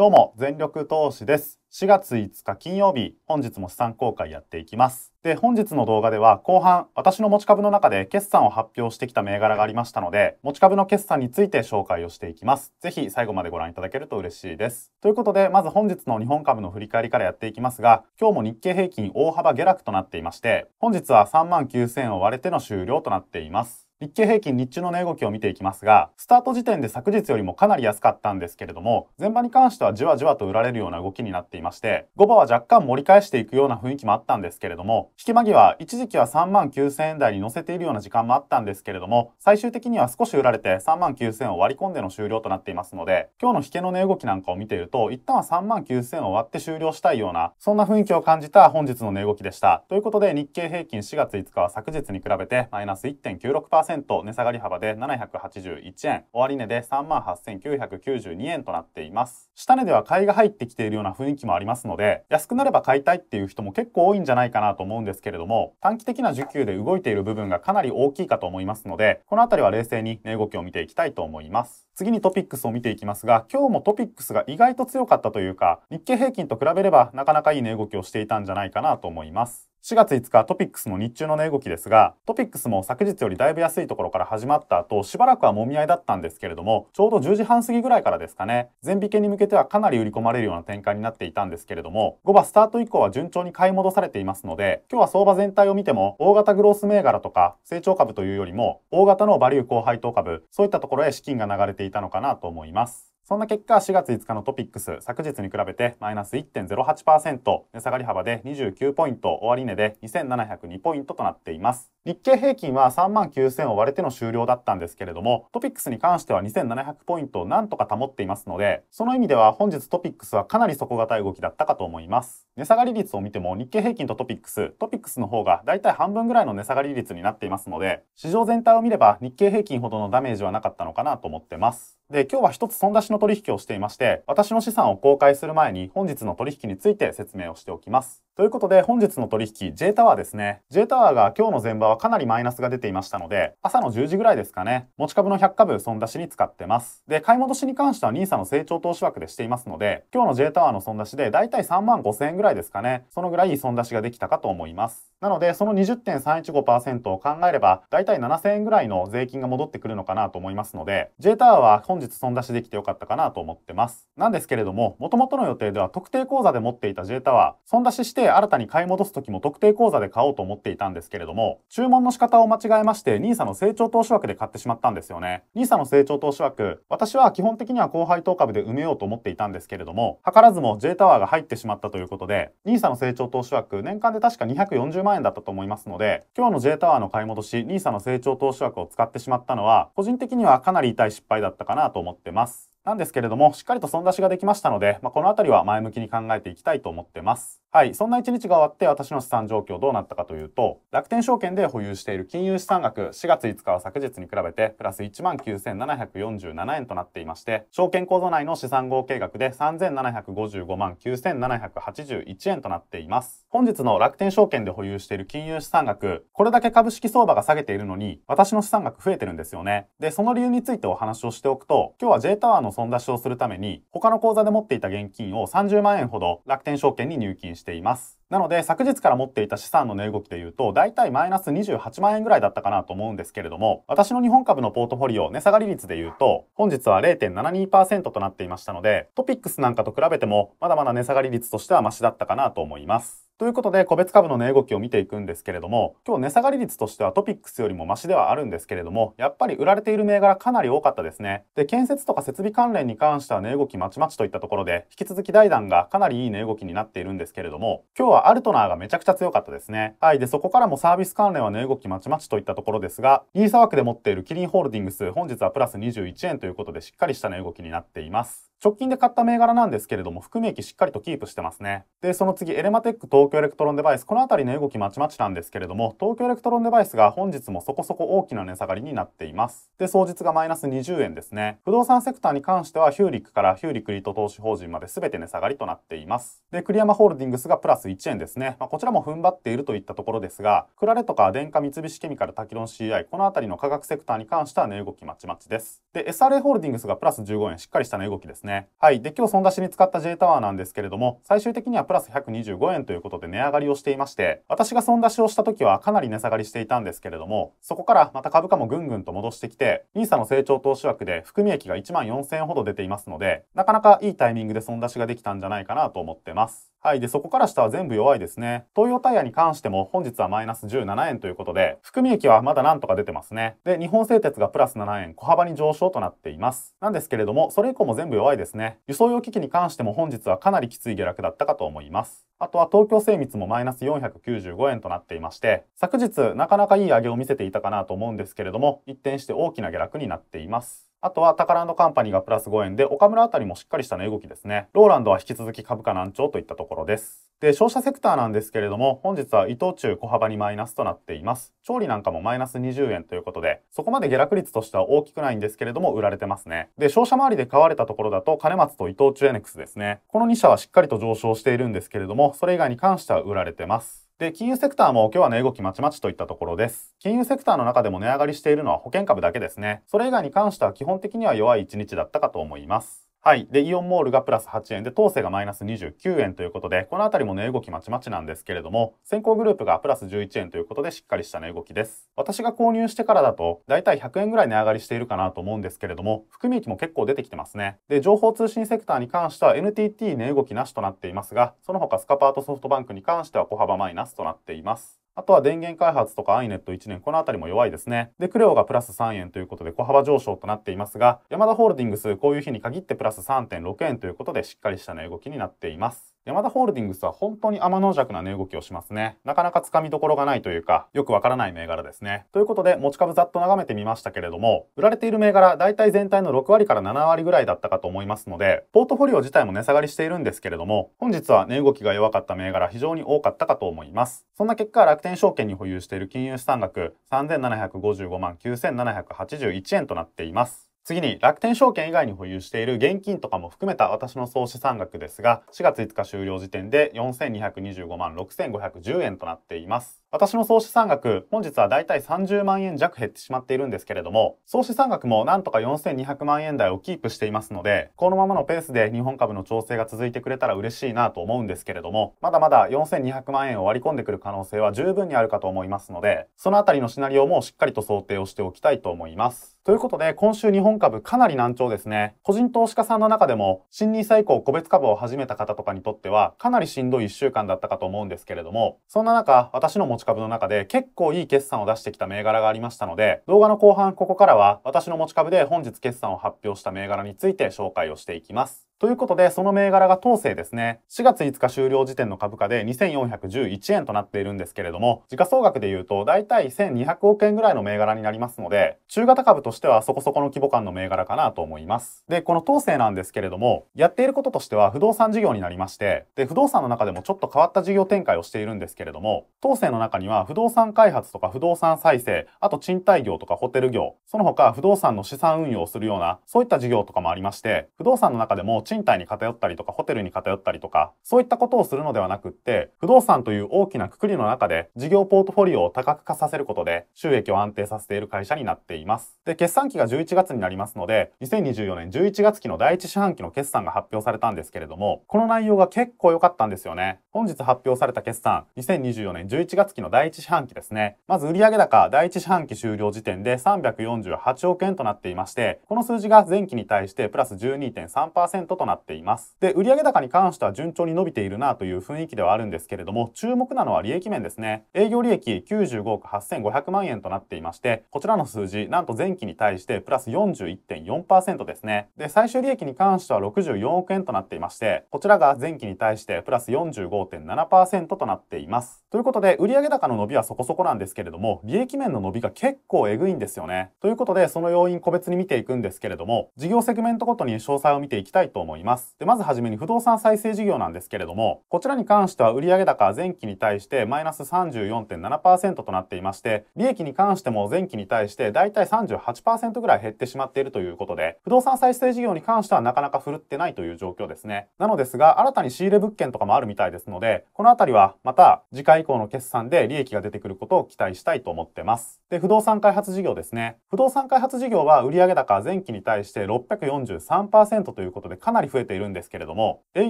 どうも、全力投資です。4月5日金曜日、本日も資産公開やっていきます。で、本日の動画では後半、私の持ち株の中で決算を発表してきた銘柄がありましたので、持ち株の決算について紹介をしていきます。ぜひ最後までご覧いただけると嬉しいです。ということで、まず本日の日本株の振り返りからやっていきますが、今日も日経平均大幅下落となっていまして、本日は39,000を割れての終了となっています。日経平均日中の値動きを見ていきますが、スタート時点で昨日よりもかなり安かったんですけれども、前場に関してはじわじわと売られるような動きになっていまして、5場は若干盛り返していくような雰囲気もあったんですけれども、引き間際、一時期は3万9000円台に乗せているような時間もあったんですけれども、最終的には少し売られて3万9000を割り込んでの終了となっていますので、今日の引けの値動きなんかを見ていると、一旦は3万9000を割って終了したいような、そんな雰囲気を感じた本日の値動きでした。ということで、日経平均4月5日は昨日に比べてマイナス1.96% 1値下がり幅で781円、終値で38,992円となっています。下値では買いが入ってきているような雰囲気もありますので、安くなれば買いたいっていう人も結構多いんじゃないかなと思うんですけれども、短期的な需給で動いている部分がかなり大きいかと思いますので、この辺りは冷静に値動きを見ていきたいと思います。次にトピックスを見ていきますが、今日もトピックスが意外と強かったというか、日経平均と比べればなかなかいい値動きをしていたんじゃないかなと思います。4月5日トピックスの日中の値動きですが、トピックスも昨日よりだいぶ安いいところから始まった後、しばらくはもみ合いだったんですけれども、ちょうど10時半過ぎぐらいからですかね、前引けに向けてはかなり売り込まれるような展開になっていたんですけれども、5番スタート以降は順調に買い戻されていますので、今日は相場全体を見ても、大型グロース銘柄とか成長株というよりも、大型のバリュー高配当株、そういったところへ資金が流れていたのかなと思います。そんな結果、4月5日のトピックス、昨日に比べてマイナス1.08%、値下がり幅で29ポイント、終値で2702ポイントとなっています。日経平均は3万9000を割れての終了だったんですけれども、トピックスに関しては2700ポイントをなんとか保っていますので、その意味では本日トピックスはかなり底堅い動きだったかと思います。値下がり率を見ても日経平均とトピックス、トピックスの方がだいたい半分ぐらいの値下がり率になっていますので、市場全体を見れば日経平均ほどのダメージはなかったのかなと思ってます。で、今日は一つ損出しの取引をしていまして、私の資産を公開する前に本日の取引について説明をしておきます。ということで本日の取引 J タワーですね J タワーが今日の前場はかなりマイナスが出ていましたので朝の10時ぐらいですかね持ち株の100株損出しに使ってますで買い戻しに関しては NISA の成長投資枠でしていますので今日の J タワーの損出しでだいたい3万5000円ぐらいですかねそのぐらい損出しができたかと思いますなのでその20.315%を考えればだいたい7000円ぐらいの税金が戻ってくるのかなと思いますので J タワーは本日損出しできてよかったかなと思ってますなんですけれどももともとの予定では特定口座で持っていた J タワー損出ししてで新たに買い戻す時も特定口座で買おうと思っていたんですけれども、注文の仕方を間違えまして NISA の成長投資枠で買ってしまったんですよね。NISA の成長投資枠、私は基本的には後輩当株で埋めようと思っていたんですけれども、図らずも J タワーが入ってしまったということで、NISA の成長投資枠、年間で確か240万円だったと思いますので、今日の J タワーの買い戻し、NISA の成長投資枠を使ってしまったのは、個人的にはかなり痛い失敗だったかなと思ってます。なんですけれども、しっかりと損出しができましたので、まあ、この辺りは前向きに考えていきたいと思ってます。はい、そんな一日が終わって私の資産状況どうなったかというと、楽天証券で保有している金融資産額、4月5日は昨日に比べてプラス19,747円となっていまして、証券構造内の資産合計額で3,755万9,781円となっています。本日の楽天証券で保有している金融資産額、これだけ株式相場が下げているのに、私の資産額増えてるんですよね。で、その理由についてお話をしておくと、今日は J タワーの損出しをするために、他の口座で持っていた現金を30万円ほど楽天証券に入金してしています。なので昨日から持っていた資産の値動きで言うと大体マイナス28万円ぐらいだったかなと思うんですけれども私の日本株のポートフォリオ値下がり率で言うと本日は0.72%となっていましたのでトピックスなんかと比べてもまだまだ値下がり率としてはマシだったかなと思います。ということで、個別株の値動きを見ていくんですけれども、今日値下がり率としてはトピックスよりもマシではあるんですけれども、やっぱり売られている銘柄かなり多かったですね。で、建設とか設備関連に関しては値動きまちまちといったところで、引き続き大団がかなりいい値動きになっているんですけれども、今日はアルトナーがめちゃくちゃ強かったですね。はい。で、そこからもサービス関連は値動きまちまちといったところですが、リーサ枠で持っているキリンホールディングス、本日はプラス21円ということで、しっかりした値動きになっています。直近で買った銘柄なんですけれども、含み益しっかりとキープしてますね。で、その次、エレマテック東京エレクトロンデバイス、この辺りの動きまちまちなんですけれども、東京エレクトロンデバイスが本日もそこそこ大きな値下がりになっています。で、総日がマイナス20円ですね。不動産セクターに関しては、ヒューリックからヒューリックリート投資法人まで全て値下がりとなっています。で、栗山ホールディングスがプラス1円ですね。まあ、こちらも踏ん張っているといったところですが、クラレとか電化三菱ケミカルタキロン CI、この辺りの価格セクターに関しては値動きまちまちです。で、SRA ホールディングスがプラス15円、しっかりした値動きですね。ね。はい。で、今日損出しに使った J タワーなんですけれども、最終的にはプラス125円ということで値上がりをしていまして、私が損出しをした時はかなり値下がりしていたんですけれども、そこからまた株価もぐんぐんと戻してきて、NISA の成長投資枠で含み益が1万4000円ほど出ていますので、なかなかいいタイミングで損出しができたんじゃないかなと思ってます。はい。で、そこから下は全部弱いですね。東洋タイヤに関しても本日はマイナス17円ということで、含み益はまだなんとか出てますね。で、日本製鉄がプラス7円、小幅に上昇となっています。なんですけれども、それ以降も全部弱いですね。輸送用機器に関しても本日はかなりきつい下落だったかと思います。あとは東京精密もマイナス495円となっていまして、昨日なかなかいい上げを見せていたかなと思うんですけれども、一転して大きな下落になっています。あとはタカランドカンパニーがプラス5円で、岡村あたりもしっかりした値動きですね。ローランドは引き続き株価難聴といったところです。で、商社セクターなんですけれども、本日は伊藤忠小幅にマイナスとなっています。調理なんかもマイナス20円ということで、そこまで下落率としては大きくないんですけれども、売られてますね。で、商社周りで買われたところだと、金松と伊藤忠エネックスですね。この2社はしっかりと上昇しているんですけれども、それ以外に関しては売られてます。で、金融セクターも今日は値動きまちまちといったところです。金融セクターの中でも値上がりしているのは保険株だけですね。それ以外に関しては基本的には弱い1日だったかと思います。はい。で、イオンモールがプラス8円で、当世がマイナス29円ということで、このあたりも値、動きまちまちなんですけれども、先行グループがプラス11円ということで、しっかりした値、動きです。私が購入してからだと、だいたい100円ぐらい値上がりしているかなと思うんですけれども、含み益も結構出てきてますね。で、情報通信セクターに関しては NTT 値、動きなしとなっていますが、その他スカパートソフトバンクに関しては小幅マイナスとなっています。あとは電源開発とかイネット1年、この辺りも弱いですね。で、クレオがプラス3円ということで小幅上昇となっていますが、ヤマダホールディングス、こういう日に限ってプラス3.6円ということでしっかりした値動きになっています。山田ホールディングスは本当に天の弱な値動きをしますね。なかなかつかみどころがないというか、よくわからない銘柄ですね。ということで、持ち株ざっと眺めてみましたけれども、売られている銘柄、大体全体の6割から7割ぐらいだったかと思いますので、ポートフォリオ自体も値下がりしているんですけれども、本日は値動きが弱かった銘柄非常に多かったかと思います。そんな結果、楽天証券に保有している金融資産額、3755万9781円となっています。次に楽天証券以外に保有している現金とかも含めた私の総資産額ですが4月5日終了時点で4225万6510円となっています。私の総資産額、本日はだいたい30万円弱減ってしまっているんですけれども、総資産額もなんとか4200万円台をキープしていますので、このままのペースで日本株の調整が続いてくれたら嬉しいなと思うんですけれども、まだまだ4200万円を割り込んでくる可能性は十分にあるかと思いますので、そのあたりのシナリオもしっかりと想定をしておきたいと思います。ということで、今週日本株かなり難聴ですね。個人投資家さんの中でも、新ニーサ以降個別株を始めた方とかにとっては、かなりしんどい1週間だったかと思うんですけれども、そんな中、私の持ち株の中で結構いい決算を出してきた銘柄がありましたので、動画の後半ここからは私の持ち株で本日決算を発表した銘柄について紹介をしていきます。ということで、その銘柄が当世ですね、4月5日終了時点の株価で2411円となっているんですけれども、時価総額で言うと、大体1200億円ぐらいの銘柄になりますので、中型株としてはそこそこの規模感の銘柄かなと思います。で、この当世なんですけれども、やっていることとしては不動産事業になりまして、で、不動産の中でもちょっと変わった事業展開をしているんですけれども、当世の中には不動産開発とか不動産再生、あと賃貸業とかホテル業、その他不動産の資産運用をするような、そういった事業とかもありまして、不動産の中でも賃貸に偏ったりとか、ホテルに偏ったりとか、そういったことをするのではなくって、不動産という大きなくくりの中で、事業ポートフォリオを多角化させることで、収益を安定させている会社になっています。で、決算期が11月になりますので、2024年11月期の第1四半期の決算が発表されたんですけれども、この内容が結構良かったんですよね。本日発表された決算、2024年11月期の第1四半期ですね。まず売上高第1四半期終了時点で348億円となっていまして、この数字が前期に対してプラス12.3%ととなっています。で、売上高に関しては順調に伸びているなという雰囲気ではあるんですけれども、注目なのは利益面ですね。営業利益95億8500万円となっていまして、こちらの数字、なんと前期に対してプラス41.4%ですね。で、最終利益に関しては64億円となっていまして、こちらが前期に対してプラス45.7%となっています。ということで、売上高の伸びはそこそこなんですけれども、利益面の伸びが結構えぐいんですよね。ということで、その要因個別に見ていくんですけれども、事業セグメントごとに詳細を見ていきたいと思います。思います。で、まずはじめに不動産再生事業なんですけれども、こちらに関しては売上高前期に対してマイナス34.7%となっていまして、利益に関しても前期に対してだいたい38%ぐらい減ってしまっているということで、不動産再生事業に関してはなかなか振るってないという状況ですね。なのですが、新たに仕入れ物件とかもあるみたいですので、このあたりはまた次回以降の決算で利益が出てくることを期待したいと思ってます。で、不動産開発事業ですね。不動産開発事業は売上高前期に対して643%ということで、かなり増えているんですけれども、営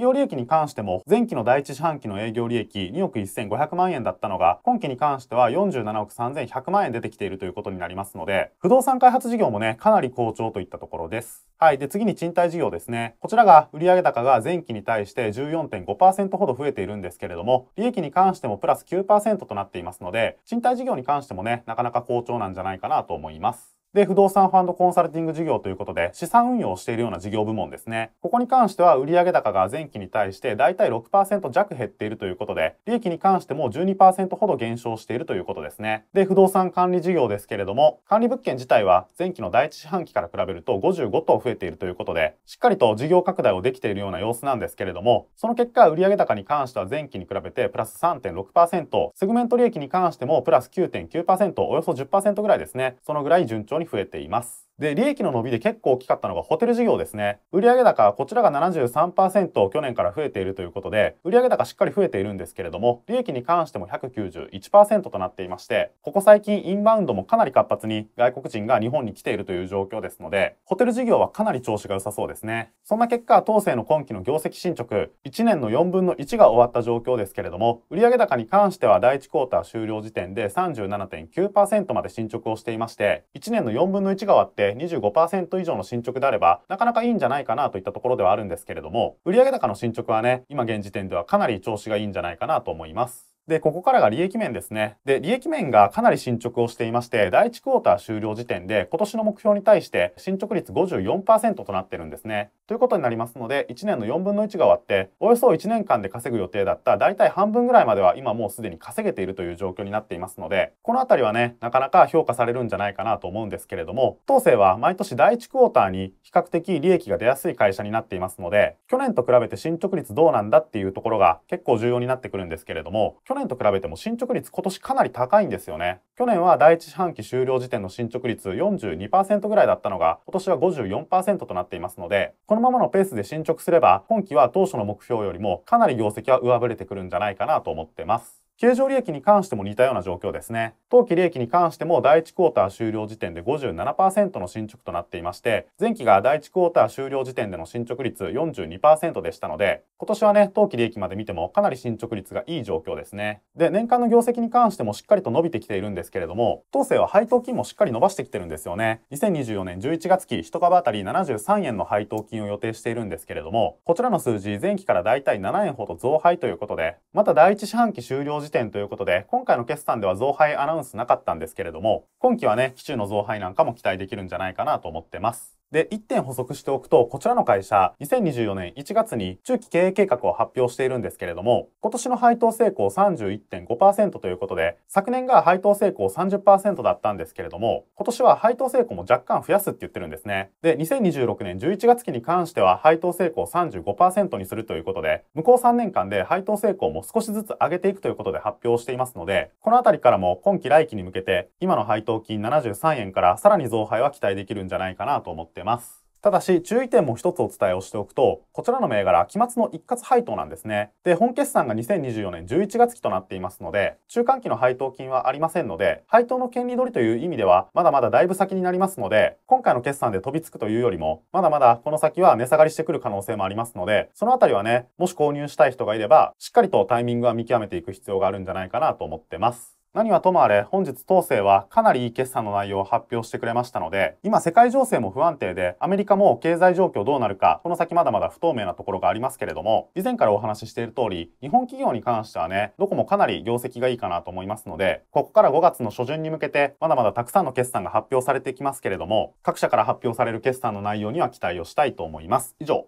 業利益に関しても、前期の第1四半期の営業利益2億1500万円だったのが、今期に関しては47億3100万円出てきているということになりますので、不動産開発事業もね、かなり好調といったところです。はい。で、次に賃貸事業ですね。こちらが売上高が前期に対して14.5%ほど増えているんですけれども、利益に関してもプラス9%となっていますので、賃貸事業に関してもね、なかなか好調なんじゃないかなと思います。で、不動産ファンドコンサルティング事業ということで、資産運用をしているような事業部門ですね。ここに関しては、売上高が前期に対してだいたい6%弱減っているということで、利益に関しても12%ほど減少しているということですね。で、不動産管理事業ですけれども、管理物件自体は前期の第1四半期から比べると55棟増えているということで、しっかりと事業拡大をできているような様子なんですけれども、その結果、売上高に関しては前期に比べてプラス3.6%、セグメント利益に関してもプラス9.9%、およそ10%ぐらいですね。そのぐらい順調に増えています。で、利益の伸びで結構大きかったのがホテル事業ですね。売上高、こちらが73%去年から増えているということで、売上高しっかり増えているんですけれども、利益に関しても191%となっていまして、ここ最近インバウンドもかなり活発に外国人が日本に来ているという状況ですので、ホテル事業はかなり調子が良さそうですね。そんな結果、当世の今期の業績進捗、1年の4分の1が終わった状況ですけれども、売上高に関しては第1クォーター終了時点で37.9%まで進捗をしていまして、1年の4分の1が終わって、25%以上の進捗であればなかなかいいんじゃないかなといったところではあるんですけれども売上高の進捗はね今現時点ではかなり調子がいいんじゃないかなと思いますで、ここからが利益面ですね。で、利益面がかなり進捗をしていまして、第1クォーター終了時点で、今年の目標に対して進捗率54%となってるんですね。ということになりますので、1年の4分の1が終わって、およそ1年間で稼ぐ予定だった大体半分ぐらいまでは今もうすでに稼げているという状況になっていますので、このあたりはね、なかなか評価されるんじゃないかなと思うんですけれども、当世は毎年第1クォーターに比較的利益が出やすい会社になっていますので、去年と比べて進捗率どうなんだっていうところが結構重要になってくるんですけれども、去年年と比べても進捗率今年かなり高いんですよね。去年は第1四半期終了時点の進捗率42%ぐらいだったのが、今年は54%となっていますので、このままのペースで進捗すれば、今期は当初の目標よりもかなり業績は上振れてくるんじゃないかなと思ってます。経常利益に関しても似たような状況ですね。当期利益に関しても第1クォーター終了時点で57%の進捗となっていまして、前期が第1クォーター終了時点での進捗率42%でしたので、今年はね、当期利益まで見てもかなり進捗率がいい状況ですね。で、年間の業績に関してもしっかりと伸びてきているんですけれども、当世は配当金もしっかり伸ばしてきてるんですよね。2024年11月期、1株当たり73円の配当金を予定しているんですけれども、こちらの数字、前期からだいたい7円ほど増配ということで、また第1四半期終了時時点ということで、今回の決算では増配アナウンスなかったんですけれども、今期はね、期中の増配なんかも期待できるんじゃないかなと思ってます。で、1点補足しておくと、こちらの会社、2024年1月に中期経営計画を発表しているんですけれども、今年の配当成功31.5%ということで、昨年が配当成功30%だったんですけれども、今年は配当成功も若干増やすって言ってるんですね。で、2026年11月期に関しては配当成功35%にするということで、向こう3年間で配当成功も少しずつ上げていくということで発表していますので、このあたりからも今期来期に向けて、今の配当金73円からさらに増配は期待できるんじゃないかなと思ってってます。ただし注意点も一つお伝えをしておくとこちらの銘柄期末の一括配当なんですねで本決算が2024年11月期となっていますので中間期の配当金はありませんので配当の権利取りという意味ではまだまだだいぶ先になりますので今回の決算で飛びつくというよりもまだまだこの先は値下がりしてくる可能性もありますのでそのあたりはねもし購入したい人がいればしっかりとタイミングは見極めていく必要があるんじゃないかなと思ってます何はともあれ、本日当制はかなりいい決算の内容を発表してくれましたので、今世界情勢も不安定で、アメリカも経済状況どうなるか、この先まだまだ不透明なところがありますけれども、以前からお話ししている通り、日本企業に関してはね、どこもかなり業績がいいかなと思いますので、ここから5月の初旬に向けて、まだまだたくさんの決算が発表されてきますけれども、各社から発表される決算の内容には期待をしたいと思います。以上。